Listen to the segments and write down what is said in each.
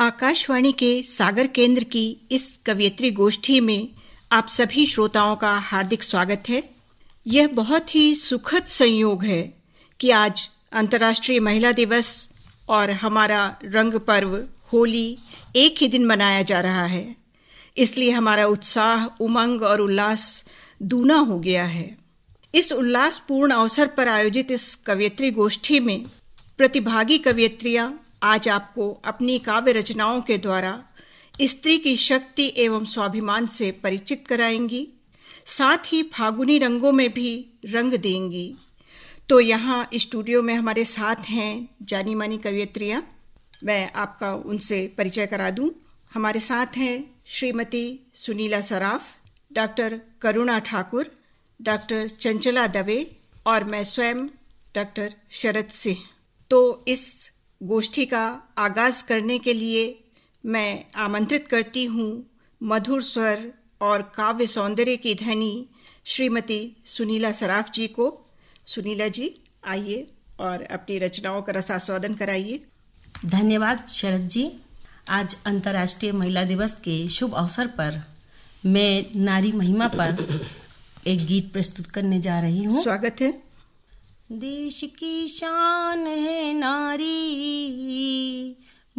आकाशवाणी के सागर केंद्र की इस कवियत्री गोष्ठी में आप सभी श्रोताओं का हार्दिक स्वागत है यह बहुत ही सुखद संयोग है कि आज अंतर्राष्ट्रीय महिला दिवस और हमारा रंग पर्व होली एक ही दिन मनाया जा रहा है इसलिए हमारा उत्साह उमंग और उल्लास दूना हो गया है इस उल्लासपूर्ण अवसर पर आयोजित इस कवियत्री गोष्ठी में प्रतिभागी कवियत्रियां आज आपको अपनी काव्य रचनाओं के द्वारा स्त्री की शक्ति एवं स्वाभिमान से परिचित कराएंगी साथ ही फागुनी रंगों में भी रंग देंगी तो यहाँ स्टूडियो में हमारे साथ हैं जानी मानी कवियत्रियाँ मैं आपका उनसे परिचय करा दूं हमारे साथ हैं श्रीमती सुनीला सराफ डॉक्टर करुणा ठाकुर डॉक्टर चंचला दवे और मैं स्वयं डॉक्टर शरद सिंह तो इस गोष्ठी का आगाज करने के लिए मैं आमंत्रित करती हूँ मधुर स्वर और काव्य सौंदर्य की धनी श्रीमती सुनीला सराफ जी को सुनीला जी आइए और अपनी रचनाओं का रसास्वादन कराइए धन्यवाद शरद जी आज अंतर्राष्ट्रीय महिला दिवस के शुभ अवसर पर मैं नारी महिमा पर एक गीत प्रस्तुत करने जा रही हूँ स्वागत है देश की शान है नारी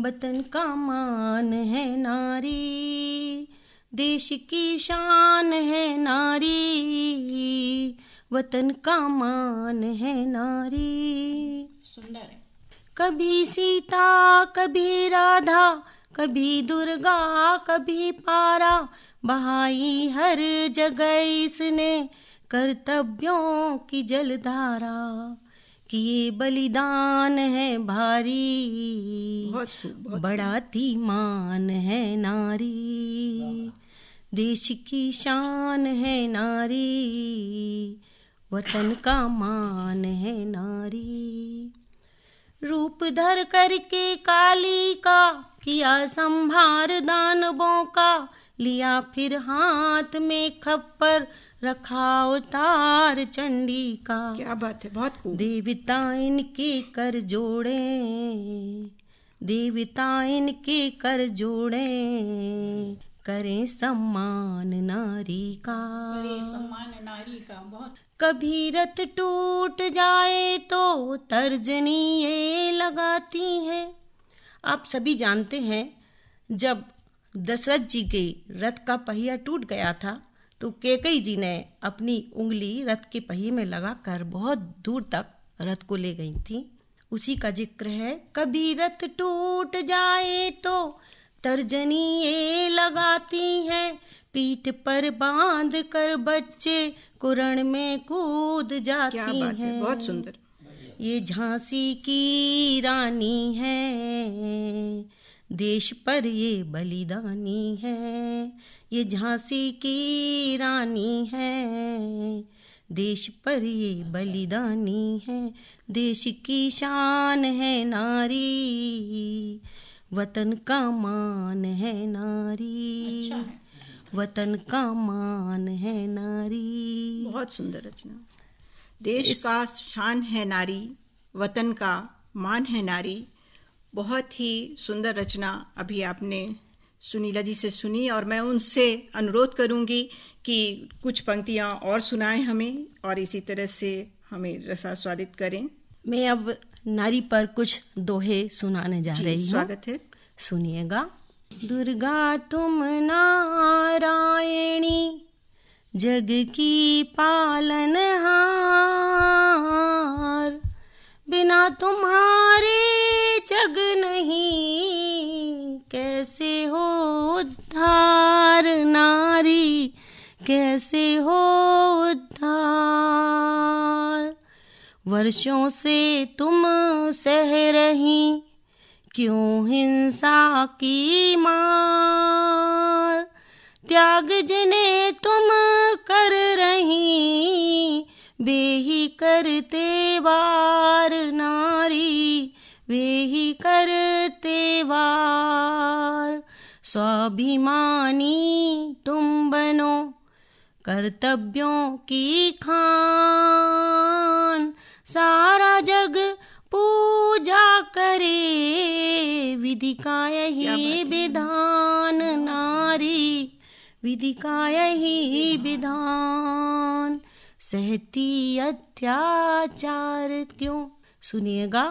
वतन का मान है नारी देश की शान है नारी वतन का मान है नारी सुंदर कभी सीता कभी राधा कभी दुर्गा कभी पारा बहाई हर जगह इसने कर्तव्यों की जलधारा कि ये बलिदान है भारी बहुत, बहुत बड़ाती मान है नारी देश की शान है नारी वतन का मान है नारी रूप धर करके काली का किया संभार दानवों का लिया फिर हाथ में खप्पर रखा अवतार चंडी का क्या बात है बहुत खूब देवता इनके कर जोड़े देवता इनके कर जोड़े करें सम्मान नारी का करें सम्मान नारी का बहुत कभी रथ टूट जाए तो तर्जनी ये लगाती है आप सभी जानते हैं जब दशरथ जी के रथ का पहिया टूट गया था तो केकई जी ने अपनी उंगली रथ के पहिए में लगाकर बहुत दूर तक रथ को ले गई थी उसी का जिक्र है कभी रथ टूट जाए तो तर्जनी ये लगाती है पीठ पर बांध कर बच्चे कुरण में कूद जाती क्या बात है, बहुत सुंदर ये झांसी की रानी है देश पर ये बलिदानी है ये झांसी की रानी है देश पर ये बलिदानी है देश की शान है नारी वतन का मान है नारी अच्छा है। वतन का मान है नारी बहुत सुंदर रचना देश इस... का शान है नारी वतन का मान है नारी बहुत ही सुंदर रचना अभी आपने सुनीला जी से सुनी और मैं उनसे अनुरोध करूंगी कि कुछ पंक्तियां और सुनाएं हमें और इसी तरह से हमें रसा स्वादित करें मैं अब नारी पर कुछ दोहे सुनाने जा रही हूँ स्वागत है सुनिएगा दुर्गा तुम नारायणी जग की पालन हार बिना तुम्हारे जग नहीं कैसे हो उद्धार नारी कैसे हो उद्धार वर्षों से तुम सह रही क्यों हिंसा की मार त्याग जिन्हें तुम कर रही वे ही करते वार नारी वे ही करते वार स्वाभिमानी तुम बनो कर्तव्यों की खान सारा जग पूजा करे विधि का यही विधान नारी विधि का यही हाँ। विधान सहती अत्याचार क्यों सुनिएगा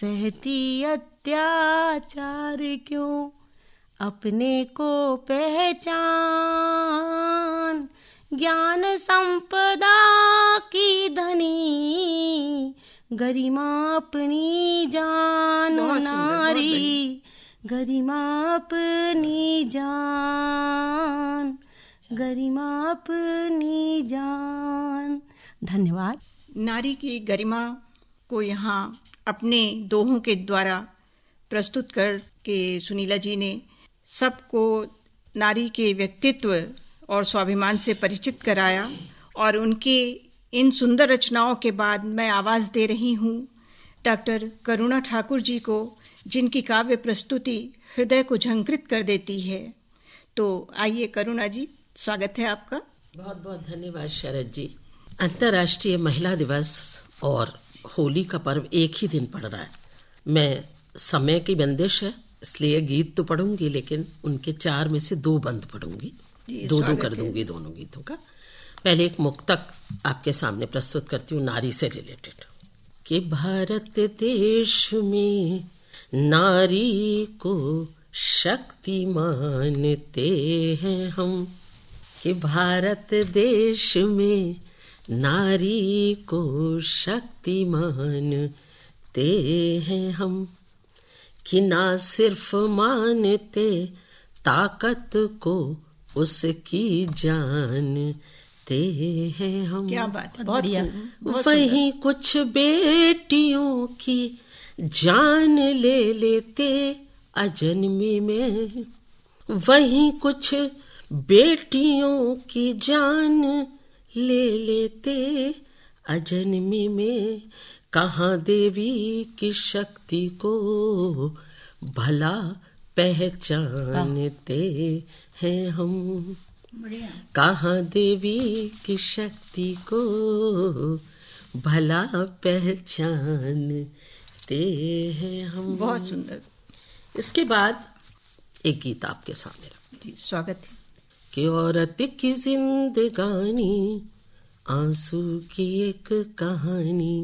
सहती अत्याचार क्यों अपने को पहचान ज्ञान संपदा की धनी गरिमा अपनी जान नारी गरिमा अपनी जान गरिमा अपनी जान धन्यवाद नारी की गरिमा को यहाँ अपने दोहों के द्वारा प्रस्तुत कर के सुनीला जी ने सबको नारी के व्यक्तित्व और स्वाभिमान से परिचित कराया और उनके इन सुंदर रचनाओं के बाद मैं आवाज़ दे रही हूँ डॉक्टर करुणा ठाकुर जी को जिनकी काव्य प्रस्तुति हृदय को झंकृत कर देती है तो आइए करुणा जी स्वागत है आपका बहुत बहुत धन्यवाद शरद जी अंतर्राष्ट्रीय महिला दिवस और होली का पर्व एक ही दिन पड़ रहा है मैं समय की बंदिश है इसलिए गीत तो पढ़ूंगी लेकिन उनके चार में से दो बंद पढ़ूंगी दो दो कर दूंगी दोनों गीतों का पहले एक मुक्तक आपके सामने प्रस्तुत करती हूँ नारी से रिलेटेड कि भारत देश में नारी को शक्ति मानते हैं हम कि भारत देश में नारी को शक्तिमान ते हैं हम कि ना सिर्फ मानते ताकत को उसकी जान ते हैं हम क्या बात है बढ़िया वही कुछ बेटियों की जान ले लेते अजन्मी में वही कुछ बेटियों की जान ले लेते अजन्मी में कहा देवी की शक्ति को भला पहचानते हैं हम कहा देवी की शक्ति को भला पहचानते हैं हम बहुत सुंदर इसके बाद एक गीत आपके सामने स्वागत है कि औरत की जिंदगानी आंसू की एक कहानी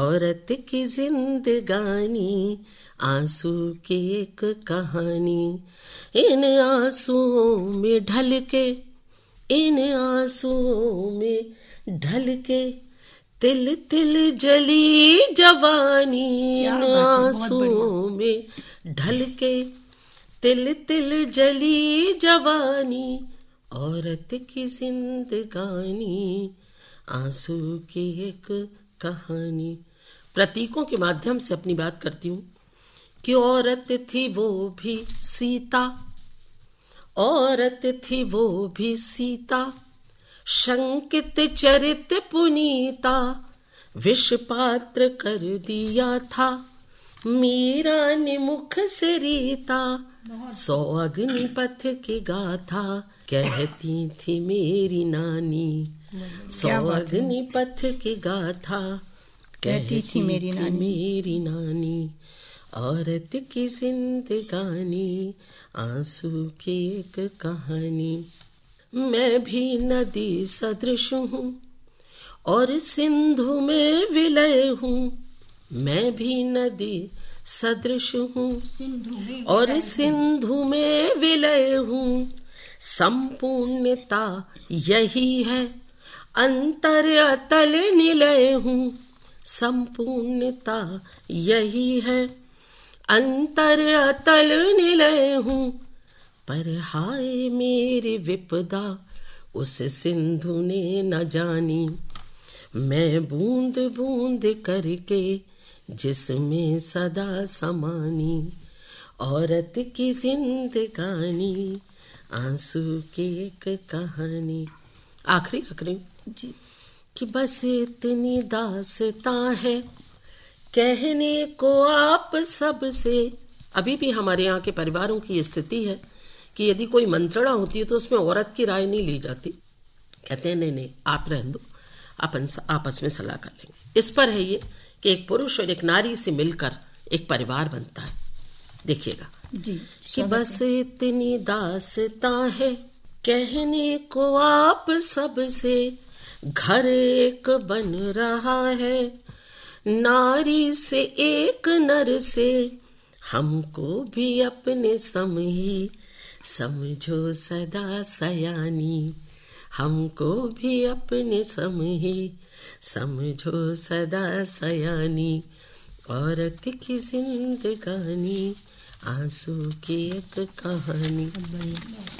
औरत की जिंदगानी आंसू की एक कहानी इन आंसुओं में ढल के इन आंसुओं में ढल के तिल तिल जली जवानी इन आंसुओं में ढल के तिल तिल जली जवानी औरत की जिंदगानी आंसू की एक कहानी प्रतीकों के माध्यम से अपनी बात करती हूँ कि औरत थी वो भी सीता औरत थी वो भी सीता शंकित चरित पुनीता विष पात्र कर दिया था मीरा ने मुख से रीता सौ अग्नि पथ की गाथा कहती थी मेरी नानी सौ अग्नि पथ की गाथा कहती थी मेरी नानी मेरी नानी औरत की जिंदगानी आंसू की एक कहानी मैं भी नदी सदृश हूँ और सिंधु में विलय हूँ मैं भी नदी सदृश हूँ और सिंधु में विलय हूँ संपूर्णता यही है अंतर अतल निलय हूँ संपूर्णता यही है अंतर अतल निलय हूँ पर हाय मेरी विपदा उस सिंधु ने न जानी मैं बूंद बूंद करके जिसमें सदा समानी औरत की जिंदगानी आंसू की एक कहानी आखिरी रख रही हूँ जी कि बस इतनी दासता है कहने को आप सबसे अभी भी हमारे यहाँ के परिवारों की स्थिति है कि यदि कोई मंत्रणा होती है तो उसमें औरत की राय नहीं ली जाती कहते हैं नहीं नहीं आप रह दो अपन आपस में सलाह कर लेंगे इस पर है ये कि एक पुरुष और एक नारी से मिलकर एक परिवार बनता है देखिएगा कि बस इतनी दासता है कहने को आप सबसे घर एक बन रहा है नारी से एक नर से हमको भी अपने ही समझो सदा सयानी हमको भी अपने ही समझो सदा सयानी औरत की जिंदगानी आंसू की एक कहानी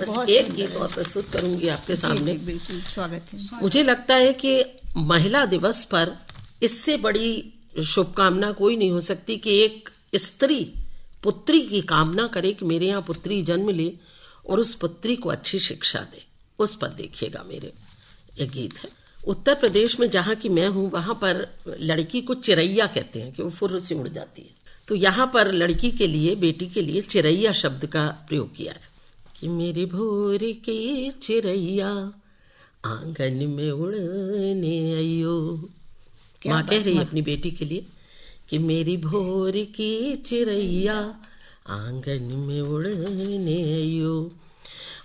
बस एक गीत और प्रस्तुत करूंगी आपके सामने स्वागत है मुझे लगता है कि महिला दिवस पर इससे बड़ी शुभकामना कोई नहीं हो सकती कि एक स्त्री पुत्री की कामना करे कि मेरे यहाँ पुत्री जन्म ले और उस पुत्री को अच्छी शिक्षा दे उस पर देखिएगा मेरे ये गीत है उत्तर प्रदेश में जहाँ की मैं हूँ वहां पर लड़की को चिरैया कहते हैं कि वो फुर से उड़ जाती है तो यहाँ पर लड़की के लिए बेटी के लिए चिरैया शब्द का प्रयोग किया है कि मेरी भोर की चिरैया आंगन में उड़ने आयो माँ कह रही है अपनी बेटी के लिए कि मेरी भोर की चिरैया आंगन में उड़ने आयो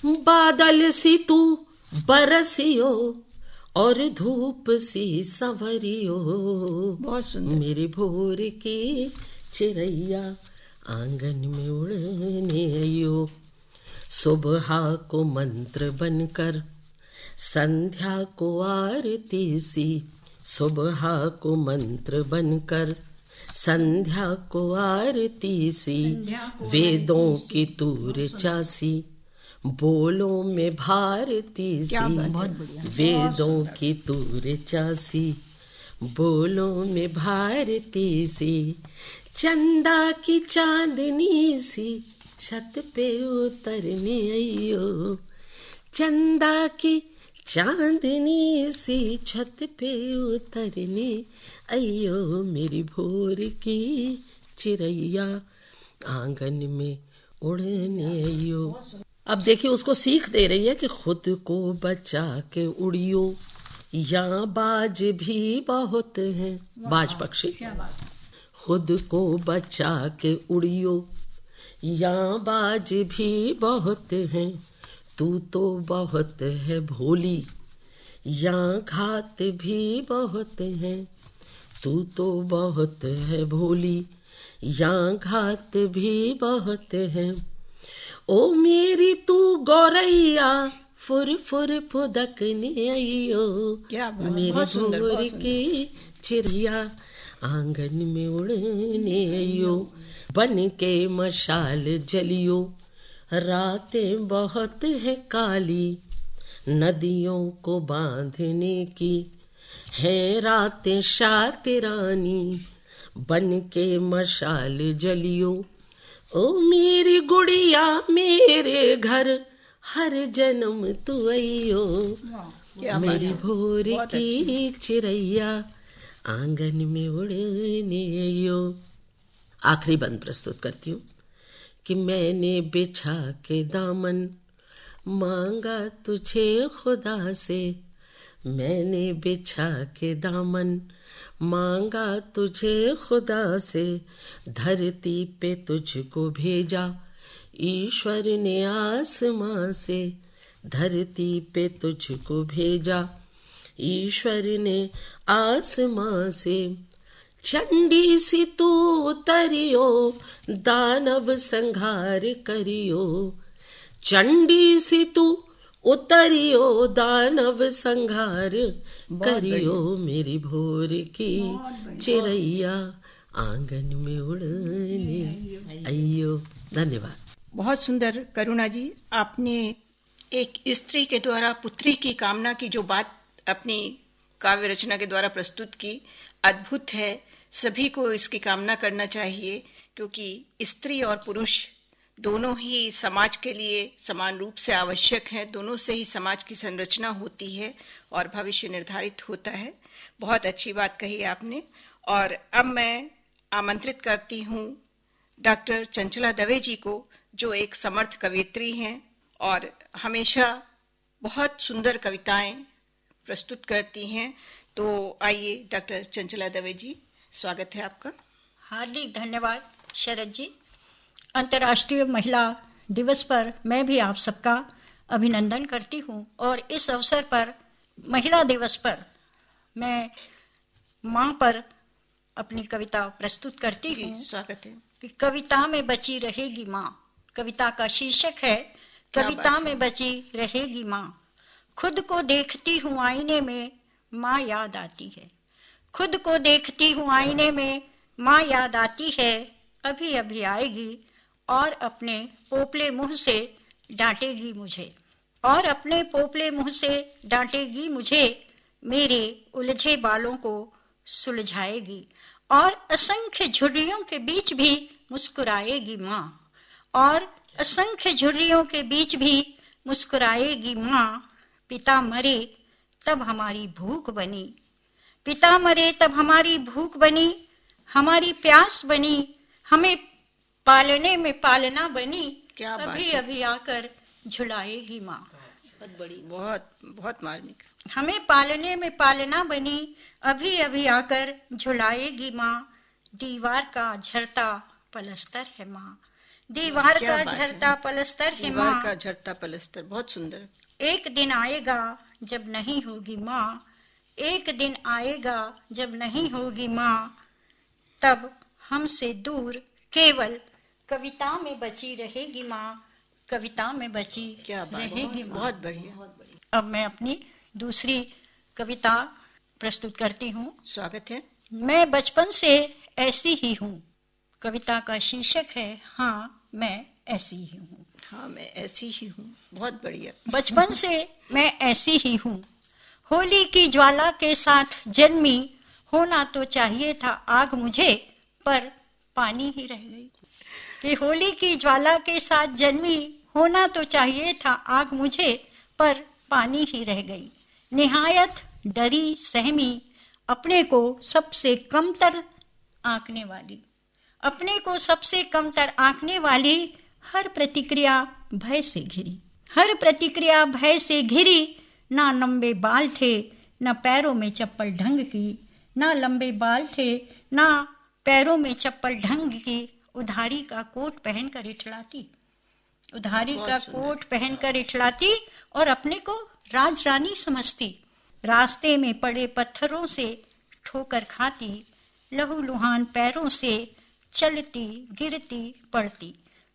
बादल सी तू बरसियो और धूप सी सवरियो बहुत सुंदर मेरी भोर की चिड़ैया आंगन में उड़ने आयो सुबह को मंत्र बनकर संध्या को आरती सी सुबह को मंत्र बनकर संध्या को आरती सी वेदों की तूर चासी बोलो में भारती सी वेदों की तूर चासी बोलो में भारती सी चंदा की चांदनी सी छत पे उतरने आइयो चंदा की चांदनी सी छत पे उतरने अयो मेरी भोर की चिड़ैया आंगन में उड़ने अयो अब देखिए उसको सीख दे रही है कि खुद को बचा के उड़ियो या बाज भी बहुत है बाज पक्षी खुद को बचा के उड़ियो या बाज भी बहुत है तू तो बहुत है भोली या घात भी बहुत है तू तो बहुत है भोली या घात भी बहुत है ओ मेरी तू गौरैया फुर फुर फुदकने आइयो मेरी सुंदर की चिड़िया आंगन में उड़ने आईयो बन के मशाल जलियो रातें बहुत है काली नदियों को बांधने की है रातें शातिरानी बन के मशाल जलियो ओ मेरी गुड़िया मेरे घर हर जन्म तू आइयो मेरी भोर की चिड़ैया आंगन में उड़ने आइयो आखिरी बंद प्रस्तुत करती हूँ कि मैंने बिछा के दामन मांगा तुझे खुदा से मैंने बिछा के दामन मांगा तुझे खुदा से धरती पे तुझको भेजा ईश्वर ने आसमां से धरती पे तुझको भेजा ईश्वर ने आसमां से चंडी सी तू उतरियो दानव संघार करियो चंडी सी तू उतरियो दानव संघार करियो मेरी भोर की चिरैया आंगन में उड़ने अयो धन्यवाद बहुत सुंदर करुणा जी आपने एक स्त्री के द्वारा पुत्री की कामना की जो बात अपनी काव्य रचना के द्वारा प्रस्तुत की अद्भुत है सभी को इसकी कामना करना चाहिए क्योंकि स्त्री और पुरुष दोनों ही समाज के लिए समान रूप से आवश्यक हैं दोनों से ही समाज की संरचना होती है और भविष्य निर्धारित होता है बहुत अच्छी बात कही आपने और अब मैं आमंत्रित करती हूँ डॉक्टर चंचला दवे जी को जो एक समर्थ कवित्री हैं और हमेशा बहुत सुंदर कविताएं प्रस्तुत करती हैं तो आइए डॉक्टर चंचला दवे जी स्वागत है आपका हार्दिक धन्यवाद शरद जी अंतर्राष्ट्रीय महिला दिवस पर मैं भी आप सबका अभिनंदन करती हूँ और इस अवसर पर महिला दिवस पर मैं माँ पर अपनी कविता प्रस्तुत करती हूँ स्वागत है कि कविता में बची रहेगी माँ कविता का शीर्षक है कविता में बची रहेगी माँ खुद को देखती हूँ आईने में माँ याद आती है खुद को देखती हूँ आईने में माँ याद आती है अभी अभी आएगी और अपने पोपले मुंह से डांटेगी मुझे और अपने पोपले मुंह से डांटेगी मुझे मेरे उलझे बालों को सुलझाएगी और असंख्य झुर्रियों के बीच भी मुस्कुराएगी माँ और असंख्य झुर्रियों के बीच भी मुस्कुराएगी माँ पिता मरे तब हमारी भूख बनी पिता मरे तब हमारी भूख बनी हमारी प्यास बनी हमें पालने में पालना बनी क्या अभी अभी आकर झुलाए ही माँ बहुत बड़ी बहुत बहुत मार्मिक हमें पालने में पालना बनी अभी अभी आकर झुलाएगी माँ दीवार का झरता पलस्तर है माँ दीवार का झरता पलस्तर है माँ का झरता पलस्तर बहुत सुंदर एक दिन आएगा जब नहीं होगी माँ एक दिन आएगा जब नहीं होगी माँ तब हमसे दूर केवल कविता में बची रहेगी माँ कविता में बची क्या रहेगी बहुत बढ़िया अब मैं अपनी दूसरी कविता प्रस्तुत करती हूँ स्वागत है मैं बचपन से ऐसी ही हूँ कविता का शीर्षक है हाँ मैं ऐसी ही हूँ हाँ मैं ऐसी ही हूँ बहुत बढ़िया बचपन से मैं ऐसी ही हूँ होली की ज्वाला के साथ जन्मी होना तो चाहिए था आग मुझे पर पानी ही रह गई कि होली की ज्वाला के साथ जन्मी होना तो चाहिए था आग मुझे पर पानी ही रह गई निहायत डरी सहमी अपने को सबसे कमतर आंकने वाली अपने को सबसे कमतर आंकने वाली हर प्रतिक्रिया भय से घिरी हर प्रतिक्रिया भय से घिरी ना लंबे बाल थे ना पैरों में चप्पल ढंग की ना लंबे बाल थे ना पैरों में चप्पल ढंग की उधारी का कोट पहनकर इठलाती उधारी का कोट पहनकर इठलाती और अपने को राज रानी समझती रास्ते में पड़े पत्थरों से ठोकर खाती लहू लुहान पैरों से चलती गिरती पड़ती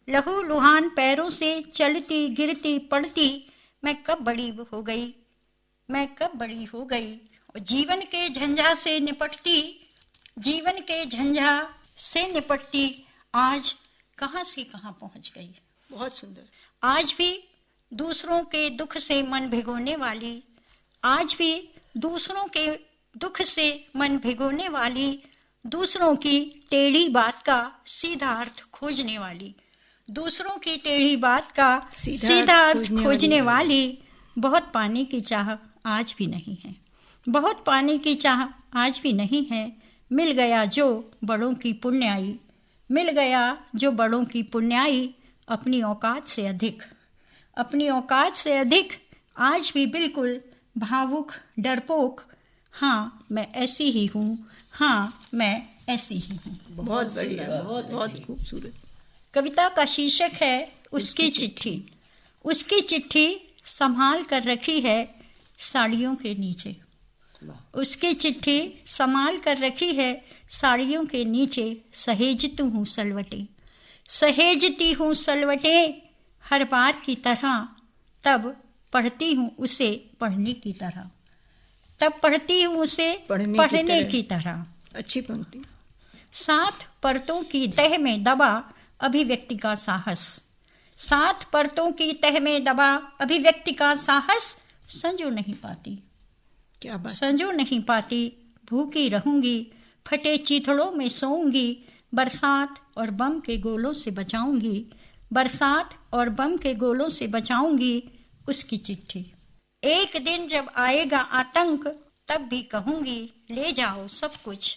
लहू लुहान पैरों से चलती गिरती पड़ती मैं कब बड़ी हो गई मैं कब बड़ी हो गई जीवन के झंझा से निपटती जीवन के झंझा से निपटती आज कहाँ से कहाँ पहुंच गई बहुत सुंदर आज भी दूसरों के दुख से मन भिगोने वाली आज भी दूसरों के दुख से मन भिगोने वाली दूसरों की टेढ़ी बात का सीधा अर्थ खोजने वाली दूसरों की टेढ़ी बात का सीधा अर्थ खोजने वाली बहुत पानी की चाह आज भी नहीं है बहुत पानी की चाह आज भी नहीं है मिल गया जो बड़ों की पुण्याई मिल गया जो बड़ों की पुण्याई अपनी औकात से अधिक अपनी औकात से अधिक आज भी बिल्कुल भावुक डरपोक हाँ मैं ऐसी ही हूँ हाँ मैं ऐसी ही हूँ बहुत बढ़िया बहुत बहुत खूबसूरत कविता का शीर्षक है उसकी चिट्ठी उसकी चिट्ठी संभाल कर रखी है साड़ियों के नीचे उसकी चिट्ठी संभाल कर रखी है साड़ियों के नीचे सहेजती हूँ सलवटे सहेजती हूँ सलवटे हर बार की तरह तब पढ़ती हूँ उसे पढ़ने की तरह तब पढ़ती हूँ उसे पढ़ने, पढ़ने की, तरह। की तरह अच्छी पंक्ति सात परतों की तह में दबा अभिव्यक्ति का साहस सात परतों की तह में दबा अभिव्यक्ति का साहस संजो नहीं पाती क्या बात संजो नहीं पाती भूखी रहूंगी फटे चीथड़ों में सोऊंगी बरसात और बम के गोलों से बचाऊंगी बरसात और बम के गोलों से बचाऊंगी उसकी चिट्ठी एक दिन जब आएगा आतंक तब भी कहूंगी ले जाओ सब कुछ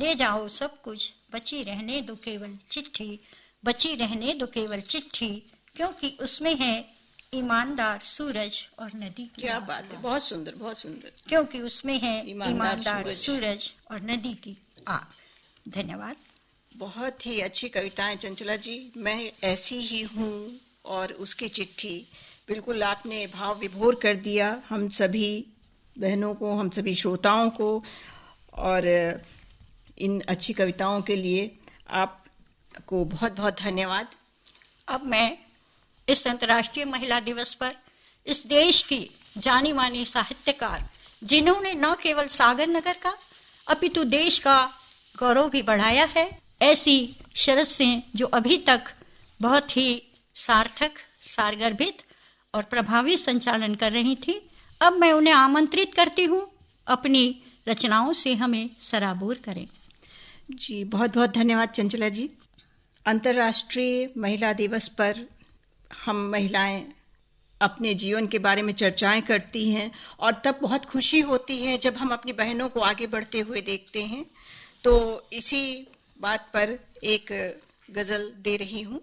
ले जाओ सब कुछ बची रहने दो केवल चिट्ठी बची रहने दो केवल चिट्ठी क्योंकि उसमें है ईमानदार सूरज और नदी की क्या बात है बहुत सुंदर बहुत सुंदर क्योंकि उसमें है ईमानदार सूरज और नदी की आग धन्यवाद बहुत ही अच्छी कविताएं चंचला जी मैं ऐसी ही हूँ और उसकी चिट्ठी बिल्कुल आपने भाव विभोर कर दिया हम सभी बहनों को हम सभी श्रोताओं को और इन अच्छी कविताओं के लिए आपको बहुत बहुत धन्यवाद अब मैं इस अंतर्राष्ट्रीय महिला दिवस पर इस देश की जानी मानी साहित्यकार जिन्होंने न केवल सागर नगर का अपितु देश का गौरव भी बढ़ाया है ऐसी शरद सिंह जो अभी तक बहुत ही सार्थक सारगर्भित और प्रभावी संचालन कर रही थी अब मैं उन्हें आमंत्रित करती हूँ अपनी रचनाओं से हमें सराबोर करें जी बहुत बहुत धन्यवाद चंचला जी अंतर्राष्ट्रीय महिला दिवस पर हम महिलाएं अपने जीवन के बारे में चर्चाएं करती हैं और तब बहुत खुशी होती है जब हम अपनी बहनों को आगे बढ़ते हुए देखते हैं तो इसी बात पर एक गजल दे रही हूँ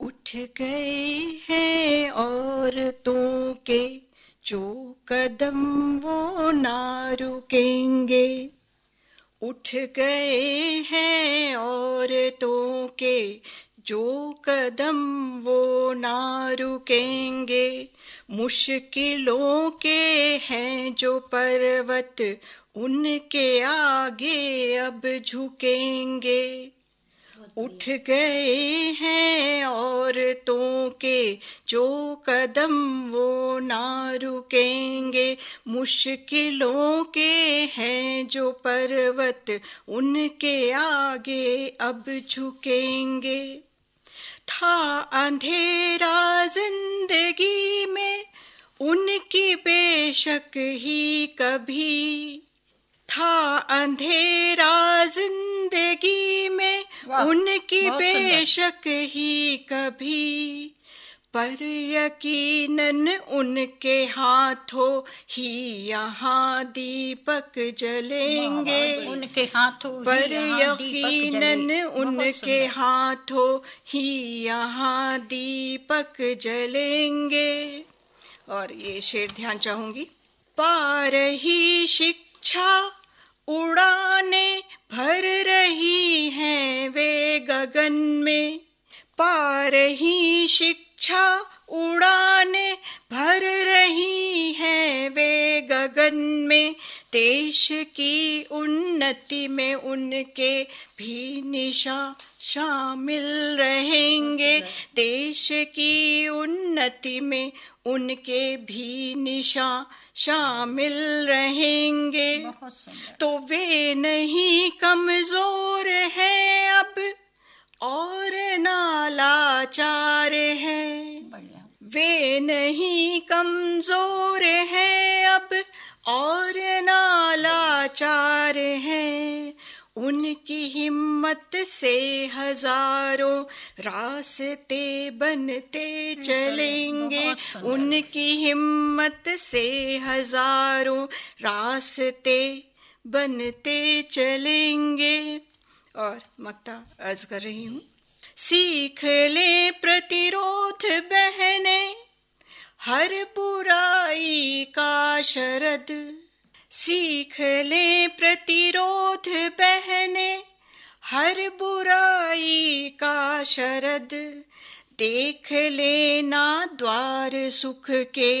उठ गए हैं औरतों के जो कदम वो ना रुकेंगे उठ गए हैं औरतों के जो कदम वो ना रुकेंगे मुश्किलों के हैं जो पर्वत उनके आगे अब झुकेंगे उठ गए हैं औरतों के जो कदम वो ना रुकेंगे मुश्किलों के हैं जो पर्वत उनके आगे अब झुकेंगे था अंधेरा जिंदगी में उनकी बेशक ही कभी था अंधेरा जिंदगी में उनकी बेशक ही कभी पर यकीनन उनके हाथों ही यहाँ दीपक जलेंगे उनके हाथों पर यकीनन उनके हाथों ही यहाँ दीपक जलेंगे और ये शेर ध्यान चाहूंगी पार ही शिक्षा उड़ाने भर रही हैं वे गगन में पार ही शिक्षा इच्छा उड़ाने भर रही है वे गगन में देश की उन्नति में उनके भी निशा शामिल रहेंगे देश की उन्नति में उनके भी निशा शामिल रहेंगे तो वे नहीं कमजोर है अब और नालाचार है वे नहीं कमजोर है अब और नालाचार हम्म, है उनकी हिम्मत से हजारों रास्ते बनते चलेंगे उनकी हिम्मत से हजारों रास्ते बनते चलेंगे और मक्ता अर्ज कर रही हूँ सीख ले प्रतिरोध बहने हर बुराई का शरद सीख ले प्रतिरोध बहने हर बुराई का शरद देख लेना द्वार सुख के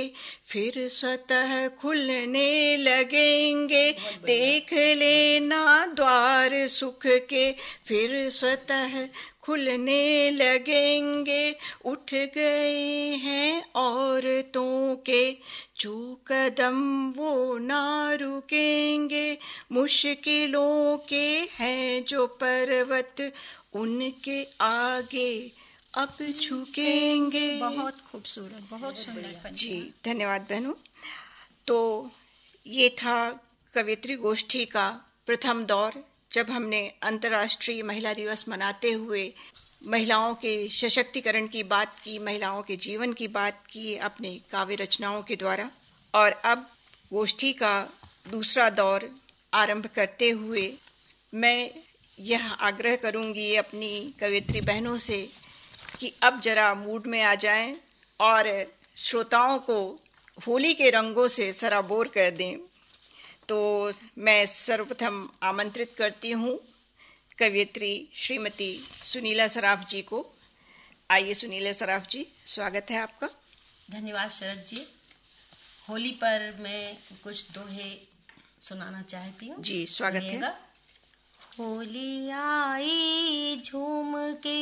फिर स्वतः खुलने लगेंगे देख लेना द्वार सुख के फिर स्वतः खुलने लगेंगे उठ गए हैं औरतों के चू कदम वो ना रुकेंगे मुश्किलों के हैं जो पर्वत उनके आगे अब झुकेंगे बहुत खूबसूरत बहुत सुंदर जी धन्यवाद बहनों तो ये था कवित्री गोष्ठी का प्रथम दौर जब हमने अंतर्राष्ट्रीय महिला दिवस मनाते हुए महिलाओं के सशक्तिकरण की बात की महिलाओं के जीवन की बात की अपने काव्य रचनाओं के द्वारा और अब गोष्ठी का दूसरा दौर आरंभ करते हुए मैं यह आग्रह करूंगी अपनी कवित्री बहनों से कि अब जरा मूड में आ जाएं और श्रोताओं को होली के रंगों से सराबोर कर दें तो मैं सर्वप्रथम आमंत्रित करती हूँ कवियत्री श्रीमती सुनीला सराफ जी को आइए सुनीला सराफ जी स्वागत है आपका धन्यवाद शरद जी होली पर मैं कुछ दोहे सुनाना चाहती हूँ जी स्वागत है होली आई झूम के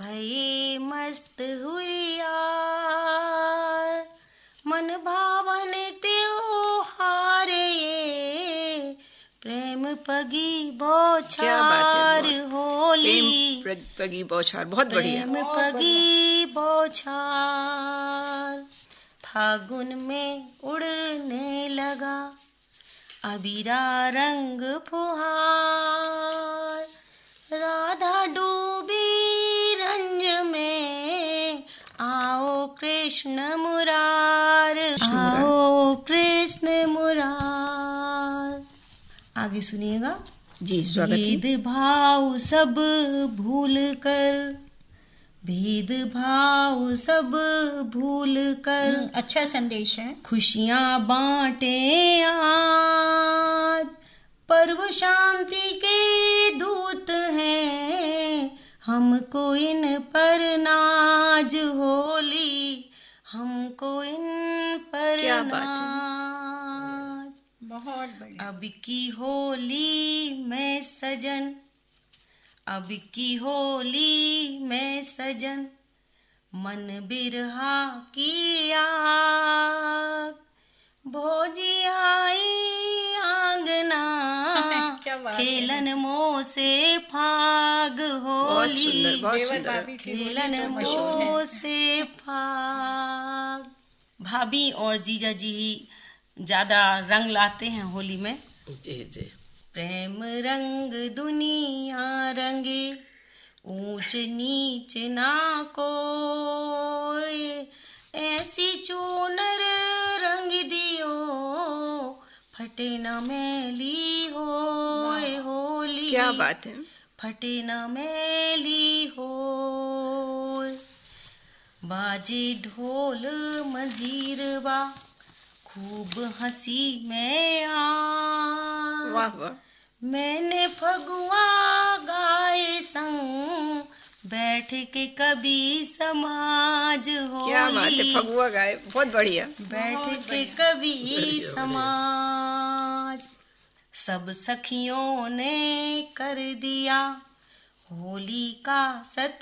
भई मस्त हुरिया मन भावन त्योहार ये प्रेम पगी बौछार होली पगी बौछार बहुत बढ़िया प्रेम पगी बौछार फागुन में उड़ने लगा अबीरा रंग फुहार कृष्ण मुरार आओ कृष्ण मुरार आगे सुनिएगा जी स्वागत भेद भाव सब भूल कर भेद भाव सब भूल कर हम्म, अच्छा संदेश है खुशियाँ बांटे आज पर्व शांति के दूत हैं हमको इन पर नाज होली को इन पर क्या बात है बहुत बढ़िया अब की होली में सजन अब की होली में सजन मन बिरहा किया भोजी आई खेलन मोसे से फाग होली खेलन तो मोसे से फाग भाभी और जीजा जी ज्यादा रंग लाते हैं होली में जी जी प्रेम रंग दुनिया रंगे ऊंच नीच ना को ऐसी चूनर रंग दियो फटे न मैली होए होली क्या बात है फटे न मैली हो बाजे ढोल मजीरवा खूब हंसी मैं आ वाह वाह मैंने फगुआ गाए संग बैठ के कभी समाज होली क्या बात है फगुआ बहुत बढ़िया बैठ के कभी समाज सब सखियों ने कर दिया होली का सत्कार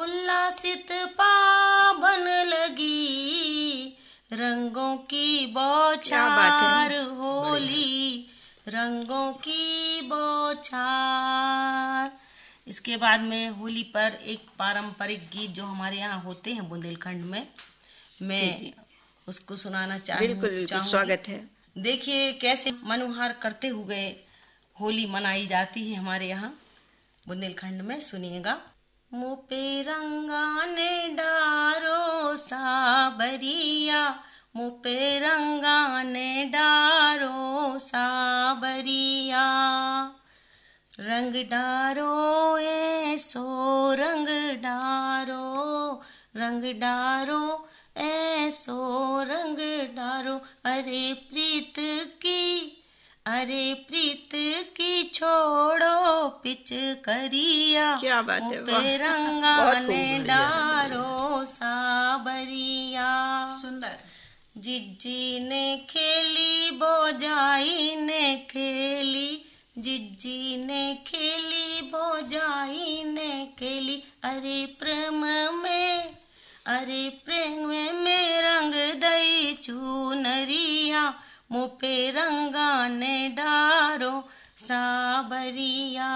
उल्लासित पावन लगी रंगों की बौछार होली रंगों की बौछार इसके बाद में होली पर एक पारंपरिक गीत जो हमारे यहाँ होते हैं बुंदेलखंड में मैं उसको सुनाना चाहूँ स्वागत है देखिए कैसे मनोहार करते हुए होली मनाई जाती है हमारे यहाँ बुंदेलखंड में सुनिएगा मुँह पे रंगा ने डारो साबरिया मुँह पे रंगा ने डारो साबरिया रंग डारो ए सो रंग डारो रंग डारो ए सो रंग डारो अरे प्रीत की अरे प्रीत की छोड़ो पिच करिया क्या बात है पे रंगा ने डारो साबरिया सुंदर जिज्जी ने खेली बोजाई ने खेली जिज्जी ने खेली बोजाई ने खेली अरे प्रेम में अरे प्रेम में रंग दई चूनरिया मुँह पे रंगा ने डारो साबरिया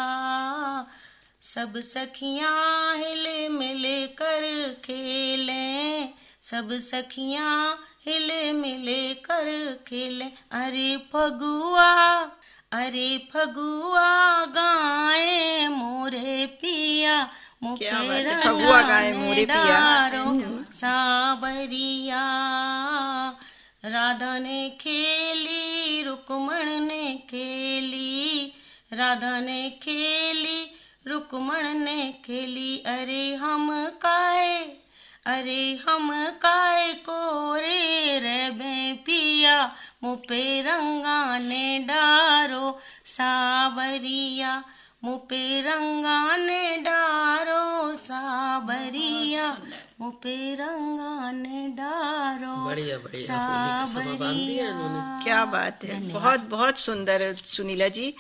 सब सखियाँ हिले मिले कर खेलें सब सखियाँ हिले मिले कर खिले अरे फगुआ अरे फगुआ गाए मोरे पिया मुखेरा गाए मोरे हम्म, हम्म। सावरिया राधा ने खेली रुकमण ने खेली राधा ने खेली रुकमण ने खेली अरे हम काए अरे हम काय को रे रे पिया मुपे रंगा ने डारो साबरिया मुपे रंगा ने डारो साबरिया मुपे रंगा ने डारो साबरिया क्या बात है बहुत बहुत सुंदर सुनीला जी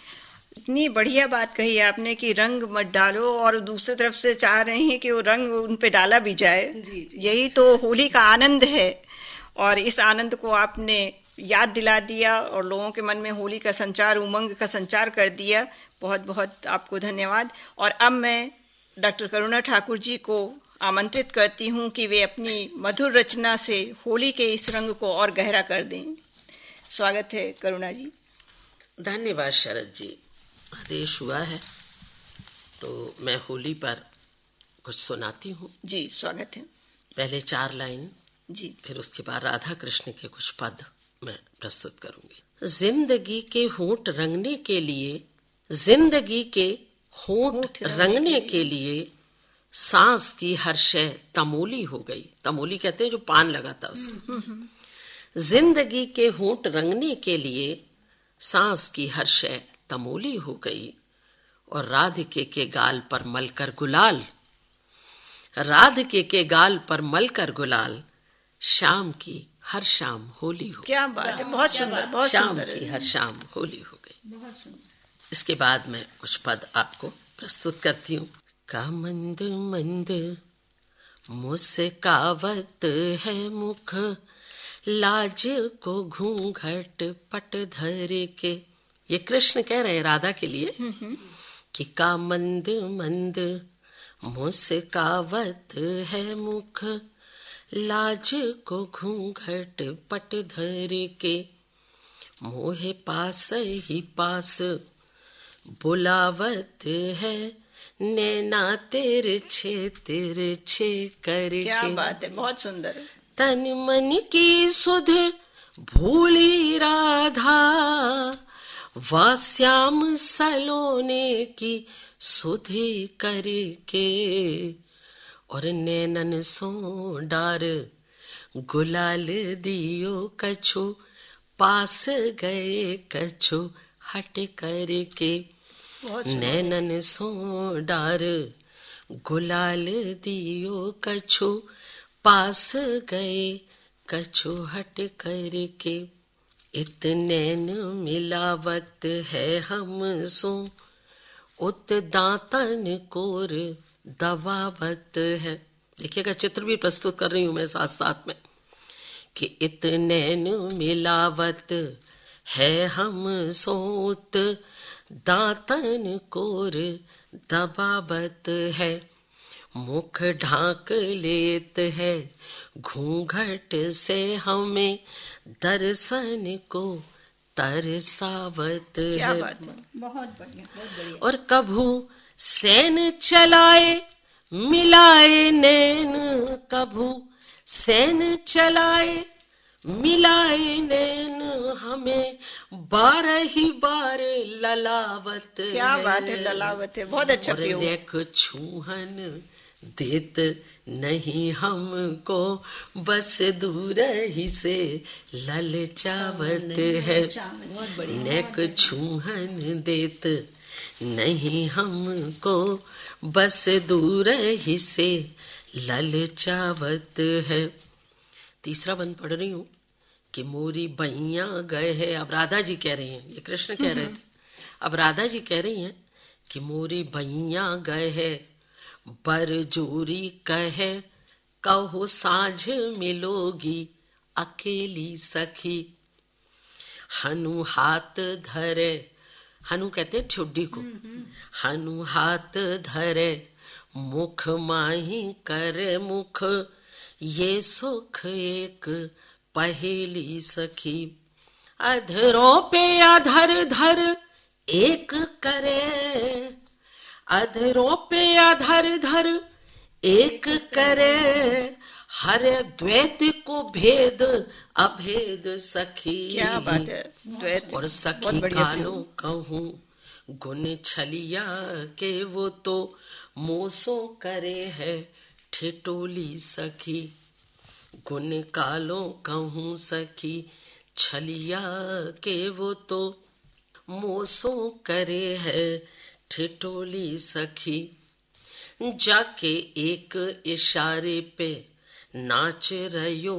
इतनी बढ़िया बात कही आपने कि रंग मत डालो और दूसरी तरफ से चाह रहे हैं कि वो रंग उन पे डाला भी जाए जी, जी। यही तो होली का आनंद है और इस आनंद को आपने याद दिला दिया और लोगों के मन में होली का संचार उमंग का संचार कर दिया बहुत बहुत आपको धन्यवाद और अब मैं डॉक्टर करुणा ठाकुर जी को आमंत्रित करती हूँ कि वे अपनी मधुर रचना से होली के इस रंग को और गहरा कर दें स्वागत है करुणा जी धन्यवाद शरद जी आदेश हुआ है तो मैं होली पर कुछ सुनाती हूँ जी स्वागत है पहले चार लाइन जी फिर उसके बाद राधा कृष्ण के कुछ पद मैं प्रस्तुत करूंगी जिंदगी के होंठ रंगने के लिए जिंदगी के होंठ रंगने के लिए सांस की हर शय तमोली हो गई तमोली कहते हैं जो पान लगाता हम्म, उसको उसमें हम्म, हम्म। जिंदगी के होंठ रंगने के लिए सांस की हर शय तमोली हो गई और राधिके के गाल पर मलकर गुलाल राधिके के गाल पर मलकर गुलाल शाम की हर शाम होली हो क्या बात है बहुत सुंदर बहुत शाम की हर शाम होली हो गई इसके बाद मैं कुछ पद आपको प्रस्तुत करती हूँ का मंद मंद मुस्कावत है मुख लाज को घूंघट पट धर के ये कृष्ण कह रहे हैं राधा के लिए हम्म, हम्म। कि का मंद मंद मुस्कावत है मुख लाज को घूंघट पट धर के मोहे पास ही पास बुलावत है नैना तेर छे तिर छे कर क्या बात है बहुत सुंदर तन मन की सुध भूली राधा वास्याम सलोने की सुधे करके और नैनन सो डार गुलाल दियो कछु पास गए कछु हट करके नैनन सो डार गुलाल दियो कछु पास गए कछु हट करके इतने न मिलावत है हम सो उत दातन कोर दवावत है देखिएगा चित्र भी प्रस्तुत कर रही हूं मैं साथ साथ में कि इतने न मिलावत है हम सोत दातन कोर दबावत है मुख ढांक लेत है घूंघट से हमें दर्शन को तरसावत क्या बात बहुत बढ़िया और कभू सेन चलाए मिलाए नैन कभू सेन चलाए मिलाए नैन हमें बार ही बार ललावत क्या बात है ललावत है बहुत अच्छा और छूहन देत नहीं हमको बस दूर ही से ललचावत है नेक छूहन देत नहीं हमको बस दूर ही से ललचावत है तीसरा बंद पढ़ रही हूँ कि मोरी बइया गए है अब राधा जी कह रही हैं ये कृष्ण कह रहे हम्म। थे अब राधा जी कह रही हैं कि मोरी बइया गए है बरजोरी कहे कहो साझ मिलोगी अकेली सखी हनु हाथ धरे हनु कहते ठुड्डी को हम्म, हम्म। हनु हाथ धरे मुख माही करे मुख ये सुख एक पहेली सखी अधरों पे अधर धर एक करे अधरों पे अधर धर एक करे हर द्वैत को भेद अभेद सखी क्या बात है द्वैत और सखी कालो कहूं गुण छलिया के वो तो मोसो करे है ठिटोली सखी गुण कालो कहूं सखी छलिया के वो तो मोसो करे है ठिठोली सखी जाके एक इशारे पे नाच रहो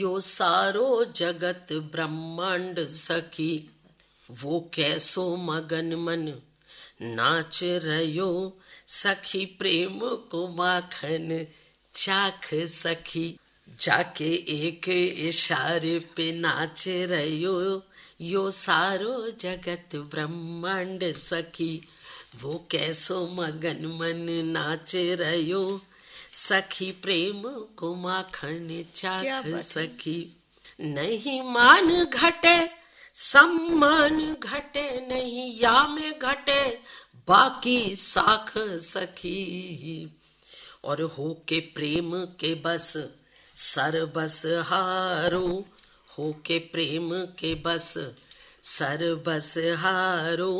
यो सारो जगत ब्रह्मांड सखी वो कैसो मगन मन नाच रहो सखी प्रेम को माखन चाख सखी जाके एक इशारे पे नाच रहो यो सारो जगत ब्रह्मांड सखी वो कैसो मगन मन नाच रहो सखी प्रेम को माखन चाख सखी नहीं मान घटे सम्मान घटे नहीं या में घटे बाकी साख सखी और हो के प्रेम के बस सर बस हारो हो के प्रेम के बस सर बस हारो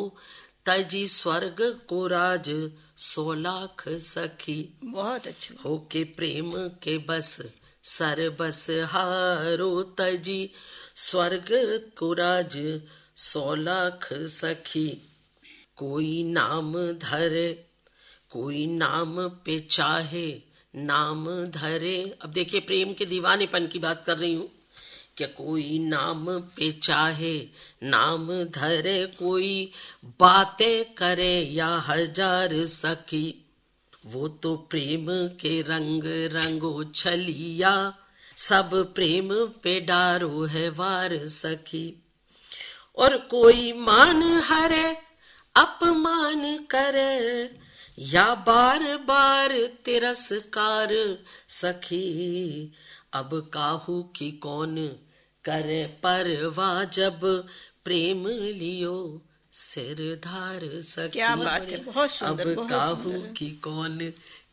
तजी स्वर्ग को राज सो लाख सखी बहुत अच्छी हो के प्रेम के बस सर बस हारो तजी स्वर्ग को राज सो लाख सखी कोई नाम धरे कोई नाम पे चाहे नाम धरे अब देखिए प्रेम के दीवानेपन की बात कर रही हूँ क्या कोई नाम पे चाहे नाम धरे कोई बातें करे या हजार सखी वो तो प्रेम के रंग रंगो छलिया सब प्रेम पे डारो है वार सखी और कोई मान हरे अपमान करे या बार बार तिरस्कार सखी अब काहू की कौन कर परवा जब प्रेम लियो सिर धार क्या बात है बहुत सुंदर अब काहू की कौन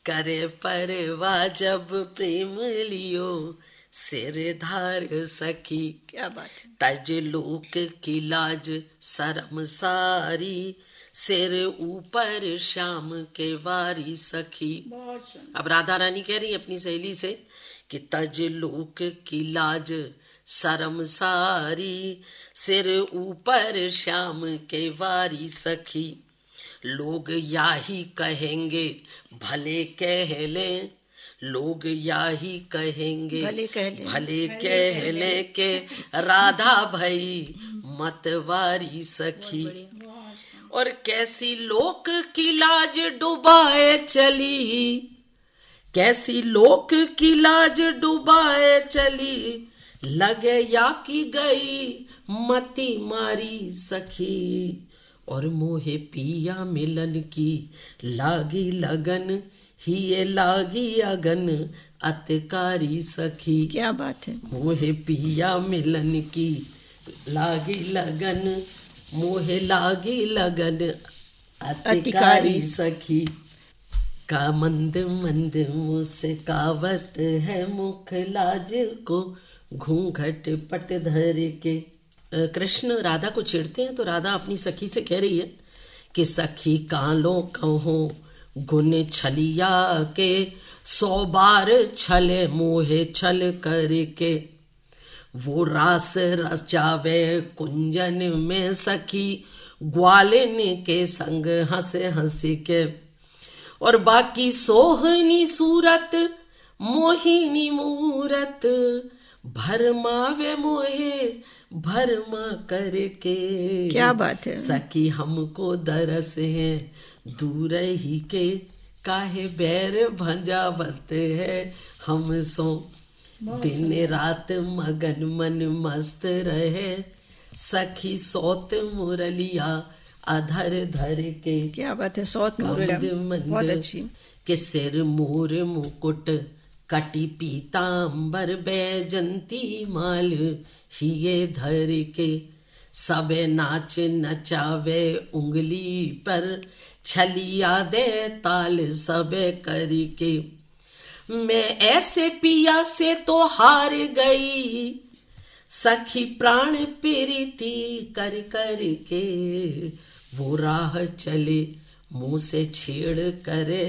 करे परवा जब प्रेम लियो सिर धार सखी क्या बात है तज लोक की लाज शरम सारी सिर ऊपर शाम के वारी सखी अब राधा रानी कह रही अपनी सहेली से कि तज लोक की लाज सारी सिर ऊपर श्याम के वारी सखी लोग ही कहेंगे भले कह ले लोग ही कहेंगे भले कह ले भले कह ले के राधा भई मतवारी सखी और कैसी लोक की लाज डुबाए चली कैसी लोक की लाज डुबाए चली लगे या की गई मती मारी सखी और मोहे पिया मिलन की लागी लगन ही ये लागी अगन अतकारी सखी क्या बात है मोहे पिया मिलन की लागी लगन मोहे लागी लगन अतकारी सखी का मंद मंद मुसे कावत है मुख लाज को घूंघट पट धर के कृष्ण राधा को छेड़ते हैं तो राधा अपनी सखी से कह रही है कि सखी कालो कहो गुन छलिया के सौ बार छले मोहे छल करके वो रास रचावे कुंजन में सखी ग्वालिन के संग हंस हंस के और बाकी सोहनी सूरत मोहिनी मूरत भरमावे मोहे भरमा करके क्या बात है सकी हमको दरस है दूर ही के काहे बैर भंजा बनते है हम सो दिन रात मगन मन मस्त रहे सखी सोत मुरलिया अधर धर के क्या बात है सौत मुरलिया बहुत अच्छी के सिर मोर मुकुट कटी पीताम्बर बैजंती माल हिये धर के सबे नाच नचावे उंगली पर छलिया दे ताल सबे करी के मैं ऐसे पिया से तो हार गई सखी प्राण प्रीति कर कर के वो राह चले मुंह से छेड़ करे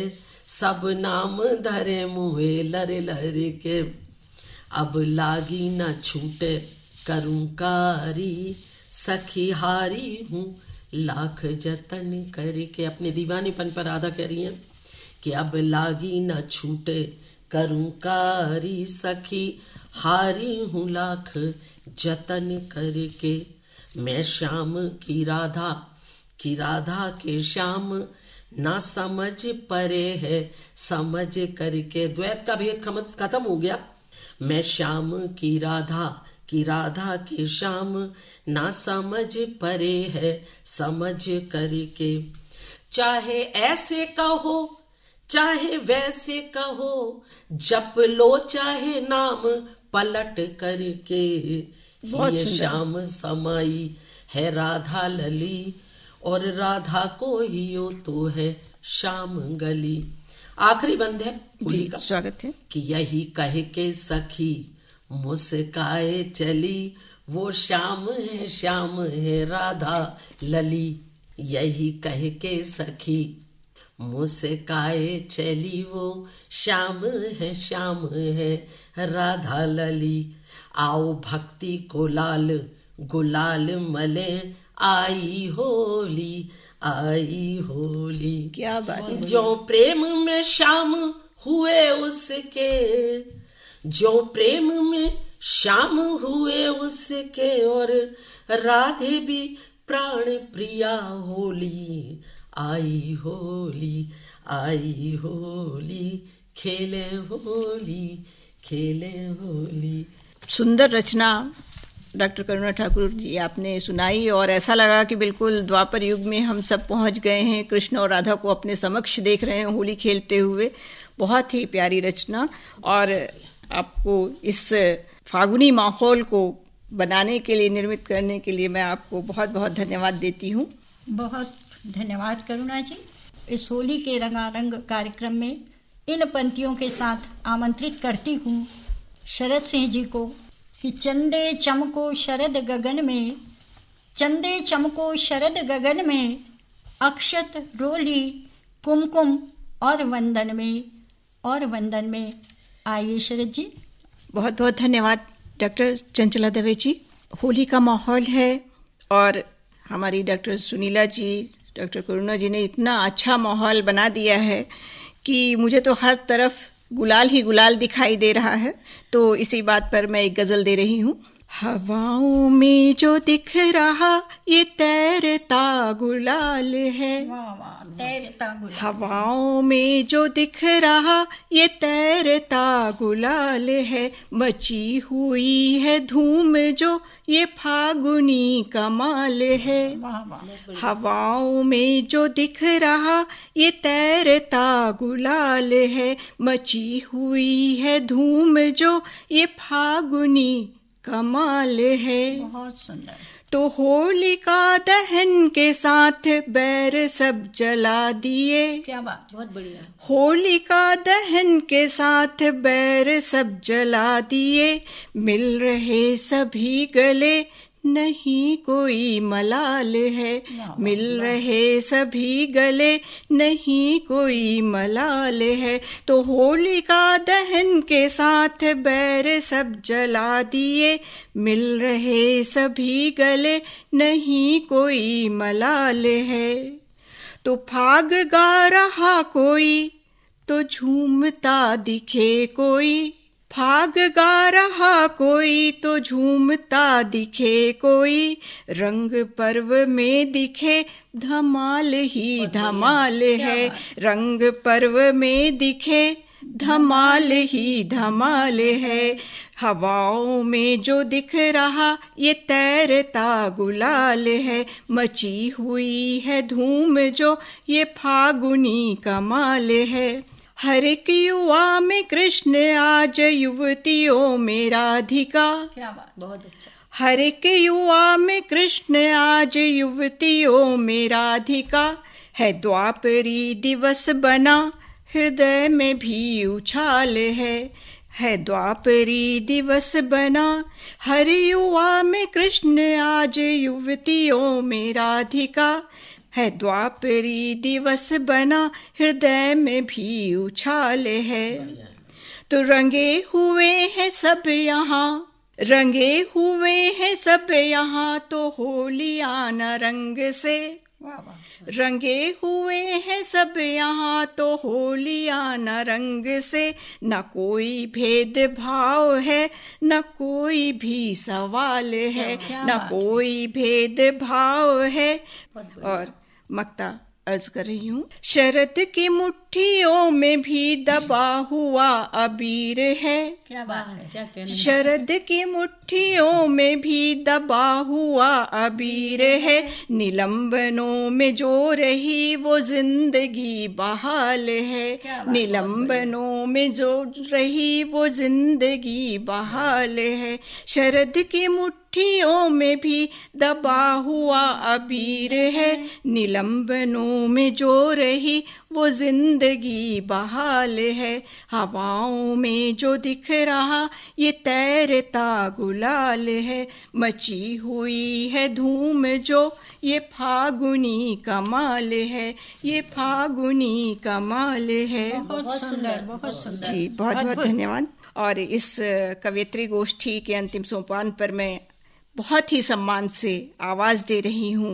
सब नाम धरे मुहे लर लर के अब लागी न छूटे करूं कारी सखी हारी हूं लाख जतन करके अपने दीवानेपन पर आधा कह रही है कि अब लागी न छूटे करूं कारी सखी हारी हूं लाख जतन करके मैं श्याम की राधा की राधा के श्याम ना समझ परे है समझ करके द्वैत का भेद मतलब खत्म हो गया मैं श्याम की राधा की राधा की श्याम ना समझ परे है समझ करके चाहे ऐसे कहो चाहे वैसे कहो जप लो चाहे नाम पलट करके ये श्याम समाई है राधा लली और राधा को ही यो तो है शाम गली आखिरी बंद है का स्वागत है कि यही कह के सखी मुस्काए चली वो श्याम है श्याम है राधा लली यही कह के सखी मुस्काए चली वो श्याम है श्याम है राधा लली आओ भक्ति को लाल गुलाल मले आई होली आई होली क्या बात जो प्रेम में शाम हुए उसके जो प्रेम में शाम हुए उसके और राधे भी प्राण प्रिया होली आई होली आई होली खेले होली खेले होली सुंदर रचना डॉक्टर करुणा ठाकुर जी आपने सुनाई और ऐसा लगा कि बिल्कुल द्वापर युग में हम सब पहुंच गए हैं कृष्ण और राधा को अपने समक्ष देख रहे हैं होली खेलते हुए बहुत ही प्यारी रचना और आपको इस फागुनी माहौल को बनाने के लिए निर्मित करने के लिए मैं आपको बहुत बहुत धन्यवाद देती हूँ बहुत धन्यवाद करुणा जी इस होली के रंगारंग कार्यक्रम में इन पंक्तियों के साथ आमंत्रित करती हूँ शरद सिंह जी को कि चंदे चमको शरद गगन में चंदे चमको शरद गगन में अक्षत रोली कुमकुम और वंदन में और वंदन में आइए शरद जी बहुत बहुत धन्यवाद डॉक्टर चंचला दवे जी होली का माहौल है और हमारी डॉक्टर सुनीला जी डॉक्टर करुणा जी ने इतना अच्छा माहौल बना दिया है कि मुझे तो हर तरफ गुलाल ही गुलाल दिखाई दे रहा है तो इसी बात पर मैं एक गज़ल दे रही हूँ हवाओं में जो दिख रहा ये तैरता गुलाल है तैरता गुलाल हवाओं में जो दिख रहा ये तैरता गुलाल है मची हुई है धूम जो ये फागुनी कमाल है हवाओं में जो दिख रहा ये तैरता गुलाल है मची हुई है धूम जो ये फागुनी कमाल है बहुत सुंदर तो होलिका दहन के साथ बैर सब जला दिए क्या बात बहुत बढ़िया होलिका दहन के साथ बैर सब जला दिए मिल रहे सभी गले नहीं कोई मलाल है मिल रहे सभी गले नहीं कोई मलाल है तो होली का दहन के साथ बैर सब जला दिए मिल रहे सभी गले नहीं कोई मलाल है तो फाग गा रहा कोई तो झूमता दिखे कोई फाग गा रहा कोई तो झूमता दिखे कोई रंग पर्व में दिखे धमाल ही धमाल है रंग पर्व में दिखे धमाल ही धमाल है हवाओं में जो दिख रहा ये तैरता गुलाल है मची हुई है धूम जो ये फागुनी कमाल है हर एक युवा में कृष्ण आज युवतियों में राधिका क्या बात बहुत अच्छा हर एक युवा में कृष्ण आज युवतियों में राधिका है द्वापरी दिवस बना हृदय में भी उछाल है है द्वापरी दिवस बना हर युवा में कृष्ण आज युवतियों में राधिका है द्वापरी दिवस बना हृदय में भी उछाल है तो रंगे हुए हैं सब यहाँ रंगे हुए हैं सब यहाँ तो होली आना रंग से रंगे हुए हैं सब यहाँ तो होली आना रंग से न कोई भेदभाव है न कोई भी सवाल है न कोई भेदभाव है और मक्ता अर्ज कर रही हूँ शरद की मुट्ठियों में भी दबा हुआ अबीर है क्या बात है शरद की मुट्ठियों में भी दबा हुआ अबीर है निलंबनों में जो रही वो जिंदगी बहाल है निलंबनों में जो रही वो जिंदगी बहाल है शरद की मुठ्ठी मुट्ठियों में भी दबा हुआ अबीर है निलंबनों में जो रही वो जिंदगी बहाल है हवाओं में जो दिख रहा ये तैरता गुलाल है मची हुई है धूम जो ये फागुनी कमाल है ये फागुनी कमाल है बहुत सुंदर बहुत सुंदर जी बहुत बहुत धन्यवाद और इस कवियत्री गोष्ठी के अंतिम सोपान पर मैं बहुत ही सम्मान से आवाज दे रही हूँ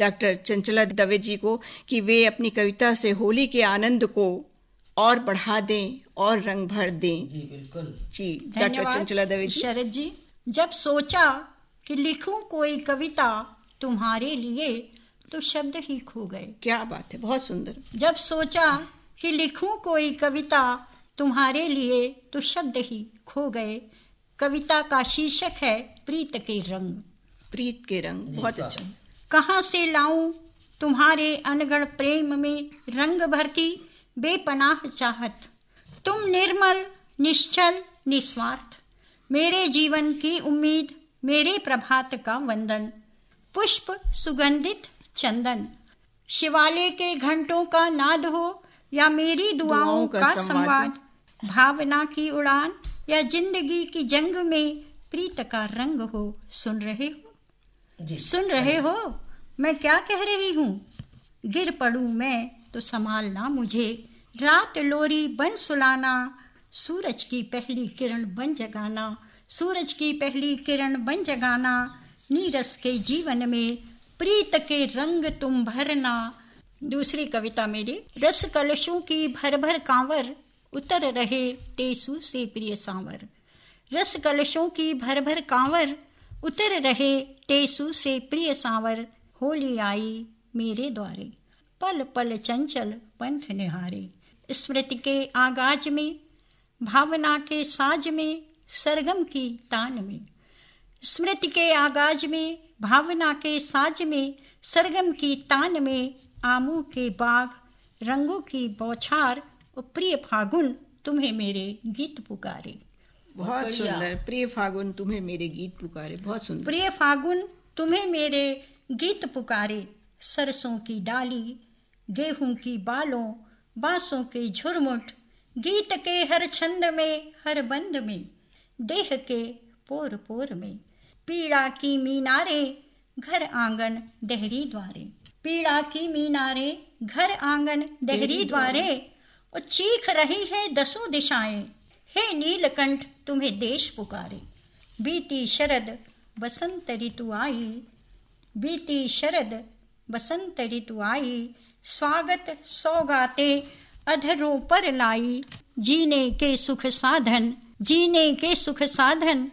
डॉक्टर चंचला दवे जी को कि वे अपनी कविता से होली के आनंद को और बढ़ा दें और रंग भर दें जी बिल्कुल जी डॉक्टर चंचला दवे जी शरद जी जब सोचा कि लिखूं कोई कविता तुम्हारे लिए तो शब्द ही खो गए क्या बात है बहुत सुंदर जब सोचा कि लिखूं कोई कविता तुम्हारे लिए तो शब्द ही खो गए कविता का शीर्षक है प्रीत के रंग प्रीत के रंग बहुत अच्छा कहाँ से लाऊं तुम्हारे अनगढ़ प्रेम में रंग भरती बेपनाह चाहत तुम निर्मल निश्चल निस्वार्थ मेरे जीवन की उम्मीद मेरे प्रभात का वंदन पुष्प सुगंधित चंदन शिवालय के घंटों का नाद हो या मेरी दुआओं, दुआओं का संवाद भावना की उड़ान या जिंदगी की जंग में प्रीत का रंग हो सुन रहे हो सुन रहे हो मैं क्या कह रही हूँ गिर पड़ू मैं तो संभालना मुझे रात लोरी बन सुलाना सूरज की पहली किरण बन जगाना सूरज की पहली किरण बन जगाना नीरस के जीवन में प्रीत के रंग तुम भरना दूसरी कविता मेरी रस कलशों की भर भर कांवर उतर रहे टेसु से प्रिय सांवर रस कलशों की भर भर कांवर उतर रहे टेसु से प्रिय सांवर होली आई मेरे द्वारे पल पल चंचल पंथ निहारे स्मृति के आगाज में भावना के साज में सरगम की तान में स्मृति के आगाज में भावना के साज में सरगम की तान में आमू के बाग रंगों की बौछार वो प्रिय फागुन तुम्हें मेरे गीत पुकारे बहुत सुंदर प्रिय फागुन तुम्हें मेरे गीत पुकारे बहुत सुंदर प्रिय फागुन तुम्हें मेरे गीत पुकारे सरसों की डाली गेहूं की बालों बांसों के झुरमुट गीत के हर छंद में हर बंद में देह के पोर पोर में पीड़ा की मीनारे घर आंगन दहरी द्वारे पीड़ा की मीनारे घर आंगन दहरी द्वारे और चीख रही है दसों दिशाएं हे नीलकंठ तुम्हें देश पुकारे बीती शरद बसंत ऋतु आई बीती शरद बसंत ऋतु आई स्वागत सौगाते अधरों पर लाई जीने के सुख साधन जीने के सुख साधन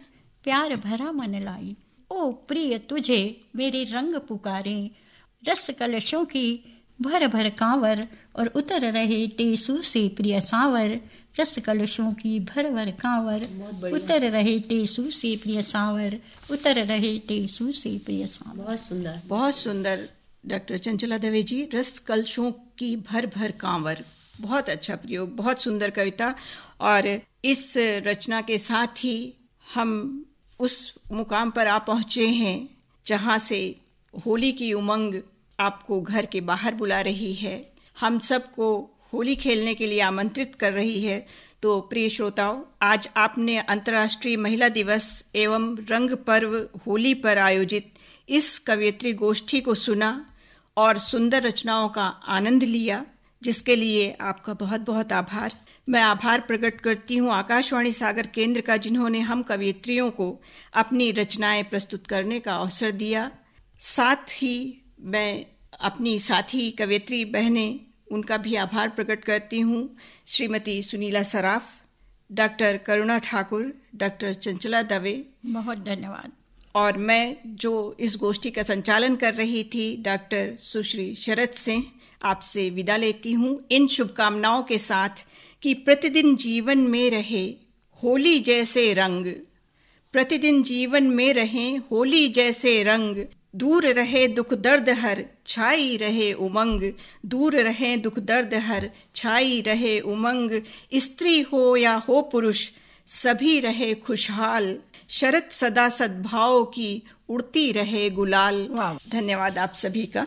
प्यार भरा मन लाई ओ प्रिय तुझे मेरे रंग पुकारे रस कलशों की भर भर कांवर और उतर रहे टेसू से प्रिय सांवर रस कलशों की भर भर कांवर उतर रहे टेसू से प्रिय सांवर उतर रहे टेसू से प्रिय सांवर बहुत सुंदर बहुत सुंदर डॉक्टर चंचला दवे जी रस कलशों की भर भर कांवर बहुत अच्छा प्रयोग बहुत सुंदर कविता और इस रचना के साथ ही हम उस मुकाम पर आ पहुंचे हैं जहाँ से होली की उमंग आपको घर के बाहर बुला रही है हम सबको होली खेलने के लिए आमंत्रित कर रही है तो प्रिय श्रोताओं आज आपने अंतर्राष्ट्रीय महिला दिवस एवं रंग पर्व होली पर आयोजित इस कवियत्री गोष्ठी को सुना और सुंदर रचनाओं का आनंद लिया जिसके लिए आपका बहुत बहुत आभार मैं आभार प्रकट करती हूँ आकाशवाणी सागर केंद्र का जिन्होंने हम कवियत्रियों को अपनी रचनाएं प्रस्तुत करने का अवसर दिया साथ ही मैं अपनी साथी कवयत्री बहनें उनका भी आभार प्रकट करती हूँ श्रीमती सुनीला सराफ डॉक्टर करुणा ठाकुर डॉक्टर चंचला दवे बहुत धन्यवाद और मैं जो इस गोष्ठी का संचालन कर रही थी डॉक्टर सुश्री शरद सिंह आपसे विदा लेती हूँ इन शुभकामनाओं के साथ कि प्रतिदिन जीवन में रहे होली जैसे रंग प्रतिदिन जीवन में रहे होली जैसे रंग दूर रहे दुख दर्द हर छाई रहे उमंग दूर रहे दुख दर्द हर छाई रहे उमंग स्त्री हो या हो पुरुष सभी रहे खुशहाल शरत सदा सद्भाव की उड़ती रहे गुलाल धन्यवाद आप सभी का